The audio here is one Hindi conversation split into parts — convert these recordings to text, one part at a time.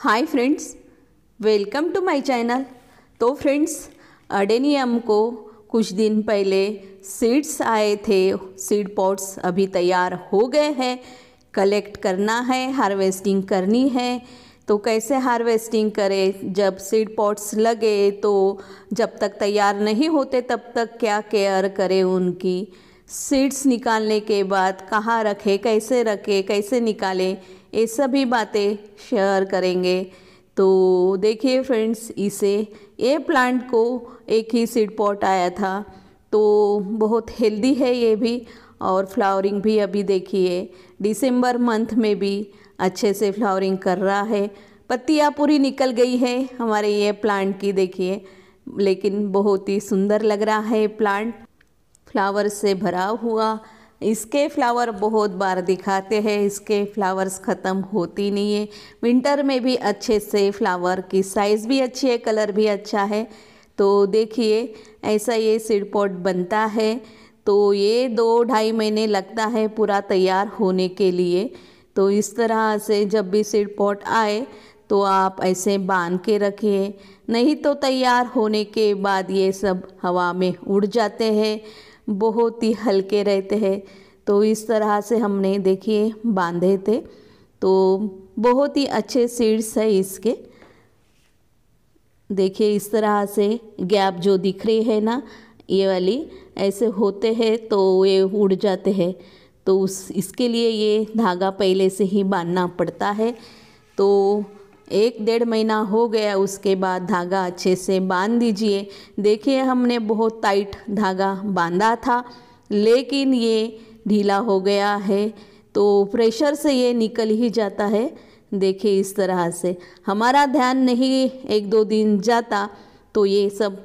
hi friends welcome to my channel तो फ्रेंड्स अडेनियम को कुछ दिन पहले सीड्स आए थे सीड पॉट्स अभी तैयार हो गए हैं कलेक्ट करना है हार्वेस्टिंग करनी है तो कैसे हार्वेस्टिंग करें जब सीड पॉट्स लगे तो जब तक तैयार नहीं होते तब तक क्या केयर करें उनकी सीड्स निकालने के बाद कहाँ रखें कैसे रखें कैसे निकालें ये सभी बातें शेयर करेंगे तो देखिए फ्रेंड्स इसे ये प्लांट को एक ही सीड पॉट आया था तो बहुत हेल्दी है ये भी और फ्लावरिंग भी अभी देखिए दिसंबर मंथ में भी अच्छे से फ्लावरिंग कर रहा है पत्तियाँ पूरी निकल गई है हमारे ये प्लांट की देखिए लेकिन बहुत ही सुंदर लग रहा है प्लांट फ्लावर से भरा हुआ इसके फ्लावर बहुत बार दिखाते हैं इसके फ्लावर्स ख़त्म होती नहीं है विंटर में भी अच्छे से फ्लावर की साइज़ भी अच्छी है कलर भी अच्छा है तो देखिए ऐसा ये सीड पॉट बनता है तो ये दो ढाई महीने लगता है पूरा तैयार होने के लिए तो इस तरह से जब भी सीड पॉट आए तो आप ऐसे बांध के रखिए नहीं तो तैयार होने के बाद ये सब हवा में उड़ जाते हैं बहुत ही हल्के रहते हैं तो इस तरह से हमने देखिए बांधे थे तो बहुत ही अच्छे सीड्स है इसके देखिए इस तरह से गैप जो दिख रही है ना ये वाली ऐसे होते हैं तो ये उड़ जाते हैं तो उस इसके लिए ये धागा पहले से ही बांधना पड़ता है तो एक डेढ़ महीना हो गया उसके बाद धागा अच्छे से बांध दीजिए देखिए हमने बहुत टाइट धागा बांधा था लेकिन ये ढीला हो गया है तो प्रेशर से ये निकल ही जाता है देखिए इस तरह से हमारा ध्यान नहीं एक दो दिन जाता तो ये सब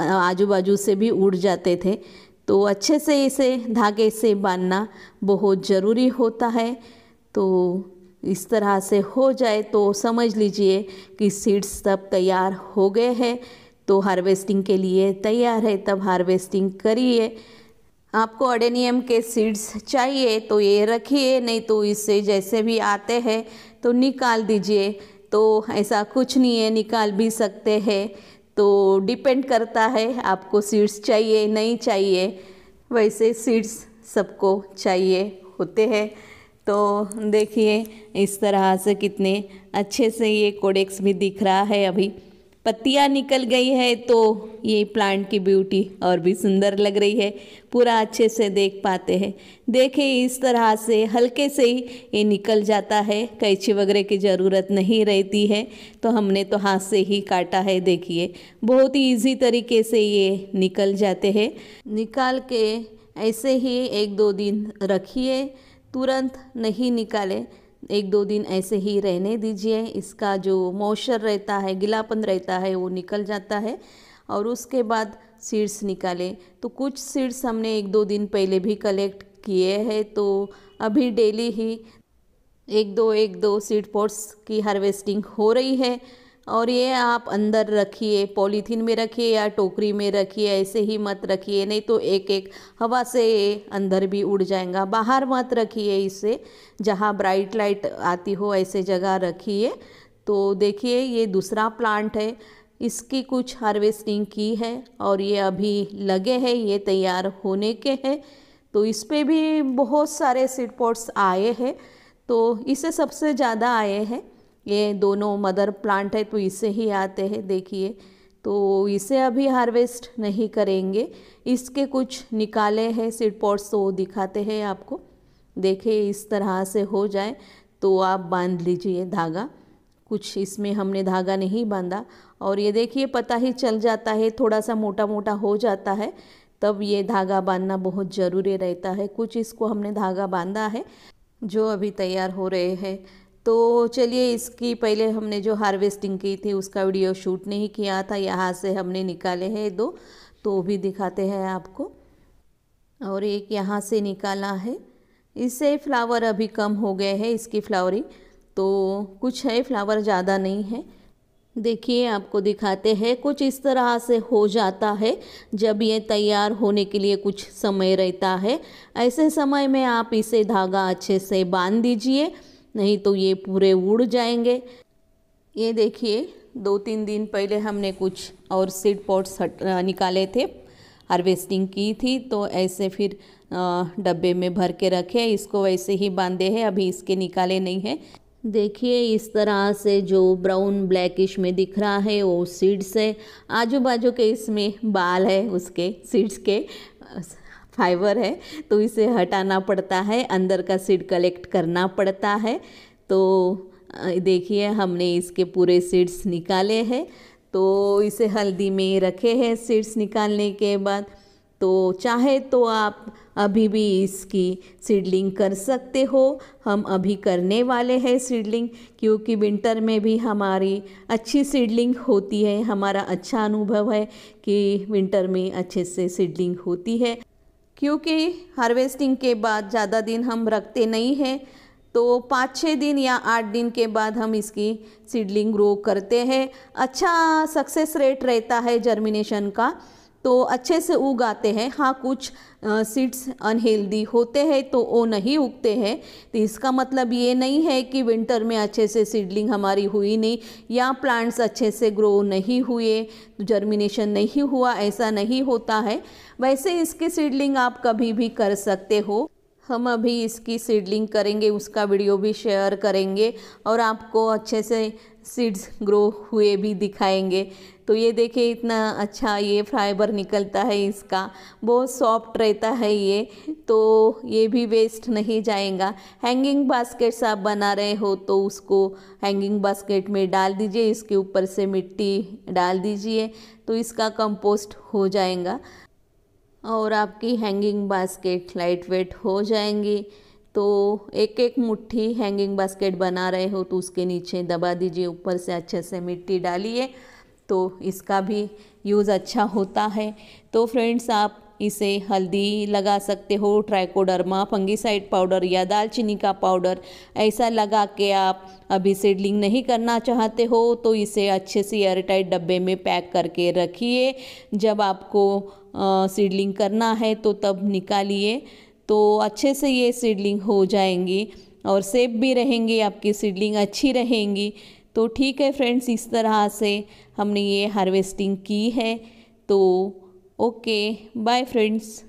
आजू बाजू से भी उड़ जाते थे तो अच्छे से इसे धागे से बांधना बहुत ज़रूरी होता है तो इस तरह से हो जाए तो समझ लीजिए कि सीड्स सब तैयार हो गए हैं तो हार्वेस्टिंग के लिए तैयार है तब हार्वेस्टिंग करिए आपको अडेनियम के सीड्स चाहिए तो ये रखिए नहीं तो इससे जैसे भी आते हैं तो निकाल दीजिए तो ऐसा कुछ नहीं है निकाल भी सकते हैं तो डिपेंड करता है आपको सीड्स चाहिए नहीं चाहिए वैसे सीड्स सबको चाहिए होते हैं तो देखिए इस तरह से कितने अच्छे से ये कोडेक्स भी दिख रहा है अभी पत्तियाँ निकल गई है तो ये प्लांट की ब्यूटी और भी सुंदर लग रही है पूरा अच्छे से देख पाते हैं देखिए इस तरह से हल्के से ही ये निकल जाता है कैची वगैरह की ज़रूरत नहीं रहती है तो हमने तो हाथ से ही काटा है देखिए बहुत ही ईजी तरीके से ये निकल जाते हैं निकाल के ऐसे ही एक दो दिन रखिए तुरंत नहीं निकालें एक दो दिन ऐसे ही रहने दीजिए इसका जो मॉइस्चर रहता है गीलापन रहता है वो निकल जाता है और उसके बाद सीड्स निकालें तो कुछ सीड्स हमने एक दो दिन पहले भी कलेक्ट किए हैं तो अभी डेली ही एक दो एक दो सीड पॉट्स की हार्वेस्टिंग हो रही है और ये आप अंदर रखिए पॉलीथीन में रखिए या टोकरी में रखिए ऐसे ही मत रखिए नहीं तो एक एक हवा से अंदर भी उड़ जाएगा बाहर मत रखिए इसे जहाँ ब्राइट लाइट आती हो ऐसे जगह रखिए तो देखिए ये दूसरा प्लांट है इसकी कुछ हार्वेस्टिंग की है और ये अभी लगे हैं ये तैयार होने के हैं तो इस पर भी बहुत सारे सीड पॉट्स आए हैं तो इसे सबसे ज़्यादा आए हैं ये दोनों मदर प्लांट है तो इसे ही आते हैं देखिए तो इसे अभी हार्वेस्ट नहीं करेंगे इसके कुछ निकाले हैं सीड पॉट्स तो दिखाते हैं आपको देखिए इस तरह से हो जाए तो आप बांध लीजिए धागा कुछ इसमें हमने धागा नहीं बांधा और ये देखिए पता ही चल जाता है थोड़ा सा मोटा मोटा हो जाता है तब ये धागा बांधना बहुत ज़रूरी रहता है कुछ इसको हमने धागा बांधा है जो अभी तैयार हो रहे हैं तो चलिए इसकी पहले हमने जो हार्वेस्टिंग की थी उसका वीडियो शूट नहीं किया था यहाँ से हमने निकाले हैं दो तो भी दिखाते हैं आपको और एक यहाँ से निकाला है इससे फ्लावर अभी कम हो गए हैं इसकी फ्लावरिंग तो कुछ है फ्लावर ज़्यादा नहीं है देखिए आपको दिखाते हैं कुछ इस तरह से हो जाता है जब ये तैयार होने के लिए कुछ समय रहता है ऐसे समय में आप इसे धागा अच्छे से बांध दीजिए नहीं तो ये पूरे उड़ जाएंगे ये देखिए दो तीन दिन पहले हमने कुछ और सीड पॉट्स निकाले थे हार्वेस्टिंग की थी तो ऐसे फिर डब्बे में भर के रखे इसको वैसे ही बांधे हैं अभी इसके निकाले नहीं है देखिए इस तरह से जो ब्राउन ब्लैकिश में दिख रहा है वो सीड्स है आजू बाजू के इसमें बाल है उसके सीड्स के फाइबर है तो इसे हटाना पड़ता है अंदर का सीड कलेक्ट करना पड़ता है तो देखिए हमने इसके पूरे सीड्स निकाले हैं तो इसे हल्दी में रखे हैं सीड्स निकालने के बाद तो चाहे तो आप अभी भी इसकी सीडलिंग कर सकते हो हम अभी करने वाले हैं सीडलिंग क्योंकि विंटर में भी हमारी अच्छी सीडलिंग होती है हमारा अच्छा अनुभव है कि विंटर में अच्छे से सीडलिंग होती है क्योंकि हार्वेस्टिंग के बाद ज़्यादा दिन हम रखते नहीं हैं तो पाँच छः दिन या आठ दिन के बाद हम इसकी सीडलिंग ग्रो करते हैं अच्छा सक्सेस रेट रहता है जर्मिनेशन का तो अच्छे से उग आते हैं हाँ कुछ सीड्स अनहेल्दी होते हैं तो वो नहीं उगते हैं तो इसका मतलब ये नहीं है कि विंटर में अच्छे से सीडलिंग हमारी हुई नहीं या प्लांट्स अच्छे से ग्रो नहीं हुए तो जर्मिनेशन नहीं हुआ ऐसा नहीं होता है वैसे इसकी सीडलिंग आप कभी भी कर सकते हो हम अभी इसकी सीडलिंग करेंगे उसका वीडियो भी शेयर करेंगे और आपको अच्छे से सीड्स ग्रो हुए भी दिखाएंगे तो ये देखिए इतना अच्छा ये फाइबर निकलता है इसका बहुत सॉफ्ट रहता है ये तो ये भी वेस्ट नहीं जाएगा हैंगिंग बास्केट्स आप बना रहे हो तो उसको हैंगिंग बास्केट में डाल दीजिए इसके ऊपर से मिट्टी डाल दीजिए तो इसका कंपोस्ट हो जाएगा और आपकी हैंगिंग बास्केट लाइट वेट हो जाएंगी तो एक एक मुट्ठी हैंगिंग बास्केट बना रहे हो तो उसके नीचे दबा दीजिए ऊपर से अच्छे से मिट्टी डालिए तो इसका भी यूज़ अच्छा होता है तो फ्रेंड्स आप इसे हल्दी लगा सकते हो ट्राइकोडर्मा फंगीसाइड पाउडर या दालचीनी का पाउडर ऐसा लगा के आप अभी सीडलिंग नहीं करना चाहते हो तो इसे अच्छे से एयरटाइट डब्बे में पैक करके रखिए जब आपको सीडलिंग करना है तो तब निकालिए तो अच्छे से ये सीडलिंग हो जाएंगी और सेफ भी रहेंगे आपकी सीडलिंग अच्छी रहेंगी तो ठीक है फ्रेंड्स इस तरह से हमने ये हार्वेस्टिंग की है तो ओके बाय फ्रेंड्स